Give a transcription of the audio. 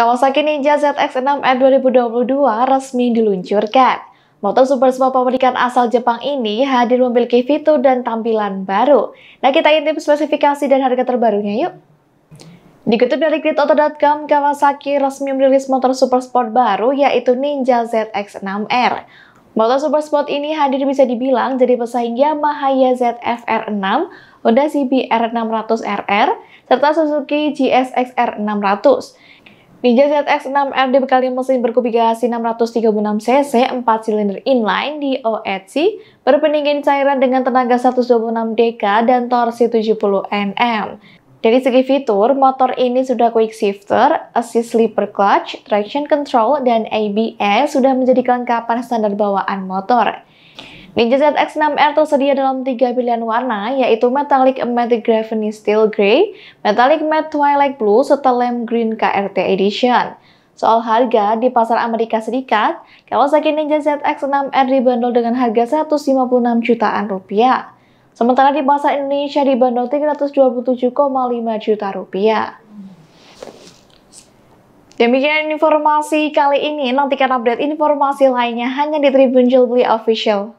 Kawasaki Ninja ZX-6 R 2022 resmi diluncurkan. Motor super sport pabrikan asal Jepang ini hadir memiliki fitur dan tampilan baru. Nah, kita intip spesifikasi dan harga terbarunya yuk. Dikutip dari gridauto.com, Kawasaki resmi merilis motor super sport baru yaitu Ninja ZX6R. Motor super sport ini hadir bisa dibilang jadi pesaing Yamaha YZF-R6, Honda CBR600RR, serta Suzuki GSX-R600. Ninja ZX6R dibekali mesin berkubikasi 636 cc 4 silinder inline di e berpendingin cairan dengan tenaga 126 dk dan torsi 70 Nm. Dari segi fitur, motor ini sudah quick shifter, assist slipper clutch, traction control, dan ABS sudah menjadi kelengkapan standar bawaan motor. Ninja ZX6R tersedia dalam tiga pilihan warna, yaitu Metallic Matte Graphene Steel Grey, Metallic Matte Twilight Blue, serta Lem Green KRT Edition. Soal harga, di pasar Amerika Serikat, Kawasaki Ninja ZX6R dibanderol dengan harga 156 jutaan rupiah. Sementara di pasar Indonesia dibanderol 327,5 juta rupiah. Demikian informasi kali ini, nantikan update informasi lainnya hanya di Tribun Jilbli Official.